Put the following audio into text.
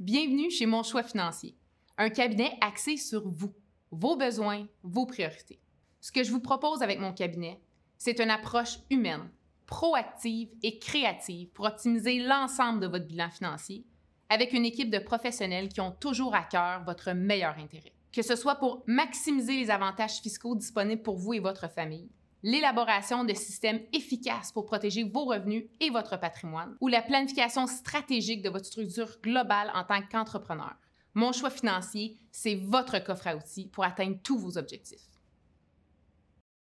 Bienvenue chez Mon Choix Financier, un cabinet axé sur vous, vos besoins, vos priorités. Ce que je vous propose avec mon cabinet, c'est une approche humaine, proactive et créative pour optimiser l'ensemble de votre bilan financier avec une équipe de professionnels qui ont toujours à cœur votre meilleur intérêt. Que ce soit pour maximiser les avantages fiscaux disponibles pour vous et votre famille, l'élaboration de systèmes efficaces pour protéger vos revenus et votre patrimoine, ou la planification stratégique de votre structure globale en tant qu'entrepreneur. Mon choix financier, c'est votre coffre à outils pour atteindre tous vos objectifs.